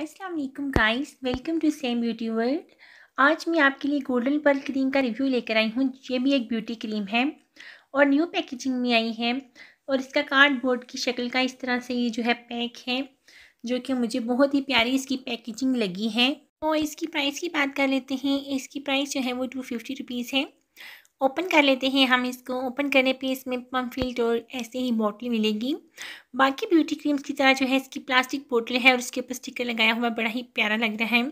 अस्सलाम वालेकुम guys welcome to same beauty world आज मैं आपके लिए गोल्डन पर्ल क्रीम का रिव्यू लेकर आई हूँ ये भी एक ब्यूटी क्रीम है और न्यू पैकेजिंग में आई है और इसका कार्डबोर्ड की शक्ल का इस तरह से ये जो है पैक है जो कि मुझे बहुत ही प्यारी इसकी पैकेजिंग लगी है और इसकी प्राइस की बात कर लेते हैं इसकी प्राइस जो है वो टू फिफ्टी रुपीज़ है ओपन कर लेते हैं हम इसको ओपन करने पे इसमें पम्फिल्ट और ऐसे ही बॉटल मिलेगी बाकी ब्यूटी क्रीम्स की तरह जो है इसकी प्लास्टिक बोटल है और उसके ऊपर स्टिकर लगाया हुआ बड़ा ही प्यारा लग रहा है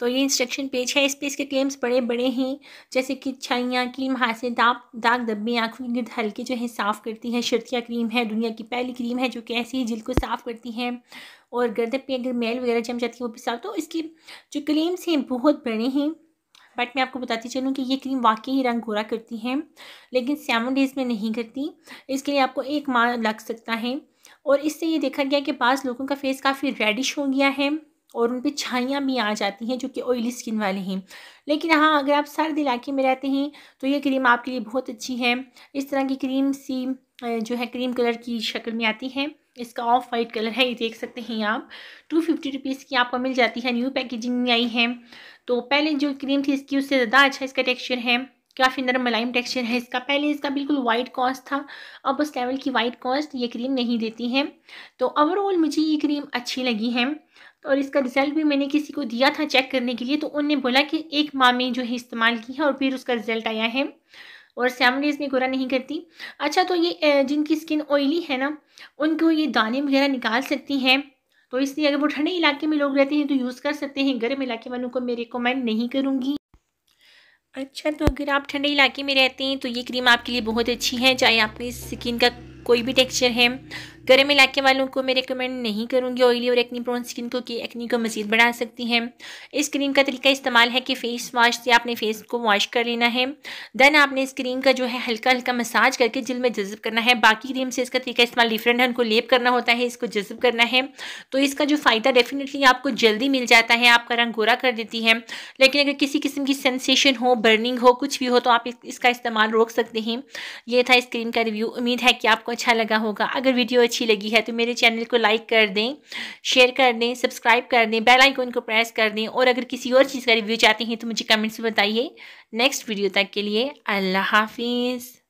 तो ये इंस्ट्रक्शन पेज है इस पे इसके क्लेम्स बड़े बड़े हैं जैसे कि छाइयाँ क्रीम हाथ से दाग दाग धब्बे आँखों की गिरद हल्के जो है साफ़ करती है शर्तिया क्रीम है दुनिया की पहली क्रीम है जो कि ऐसे ही जिल को साफ़ करती है और गर्दन पे अगर मैल वगैरह जम जाती है वो भी साफ तो इसकी जो क्लेम्स हैं बहुत बड़े हैं बट मैं आपको बताती चलूँ कि ये क्रीम वाकई ही रंग गोरा करती है लेकिन सेवन डेज़ में नहीं करती इसके लिए आपको एक माह लग सकता है और इससे ये देखा गया कि बाज़ लोगों का फेस काफ़ी रेडिश हो गया है और उन पर छाइयाँ भी आ जाती हैं जो कि ऑयली स्किन वाले हैं लेकिन हाँ अगर आप सर्द इलाके में रहते हैं तो ये क्रीम आपके लिए बहुत अच्छी है इस तरह की क्रीम सी जो है क्रीम कलर की शक्ल में आती है इसका ऑफ वाइट कलर है ये देख सकते हैं आप टू फिफ्टी रुपीज़ की आपको मिल जाती है न्यू पैकेजिंग में आई है तो पहले जो क्रीम थी इसकी उससे ज़्यादा अच्छा इसका टेक्सचर है काफ़ी नरम मलाइम टेक्सचर है इसका पहले इसका बिल्कुल वाइट कॉस्ट था अब उस लेवल की वाइट कॉस्ट ये क्रीम नहीं देती है तो ओवरऑल मुझे ये क्रीम अच्छी लगी है और इसका रिज़ल्ट भी मैंने किसी को दिया था चेक करने के लिए तो उनने बोला कि एक माह में जो है इस्तेमाल की है और फिर उसका रिज़ल्ट आया है और सेवन डेज़ में गोरा नहीं करती अच्छा तो ये जिनकी स्किन ऑयली है ना उनको ये दाने वगैरह निकाल सकती हैं तो इसलिए अगर वो ठंडे इलाके में लोग रहते हैं तो यूज़ कर सकते हैं गर्म इलाके वालों को मैं रिकमेंड नहीं करूँगी अच्छा तो अगर आप ठंडे इलाके में रहते हैं तो ये क्रीम आपके लिए बहुत अच्छी है चाहे आपकी स्किन का कोई भी टेक्सचर है गर्म में इलाके वालों को मैं रिकमेंड नहीं करूँगी ऑयली और एक्नी प्रोन स्किन को कि एक्नी को मज़ीद बढ़ा सकती हैं इस क्रीम का तरीका इस्तेमाल है कि फेस वॉश से आपने फेस को वॉश कर लेना है देन आपने इस क्रीम का जो है हल्का हल्का मसाज करके जिल में जज्ब करना है बाकी क्रीम से इसका तरीका इस्तेमाल डिफरेंट है उनको लेप करना होता है इसको जज्ब करना है तो इसका जो फ़ायदा डेफिनेटली आपको जल्दी मिल जाता है आपका रंग गोरा कर देती है लेकिन अगर किसी किस्म की सेंसेशन हो बर्निंग हो कुछ भी हो तो आप इसका इस्तेमाल रोक सकते हैं ये था इस क्रीम का रिव्यू उम्मीद है कि आपको अच्छा लगा होगा अगर वीडियो अच्छी अच्छी लगी है तो मेरे चैनल को लाइक कर दें शेयर कर दें सब्सक्राइब कर दें बेल आइकन को प्रेस कर दें और अगर किसी और चीज़ का रिव्यू चाहते हैं तो मुझे कमेंट्स में बताइए नेक्स्ट वीडियो तक के लिए अल्लाह हाफिज़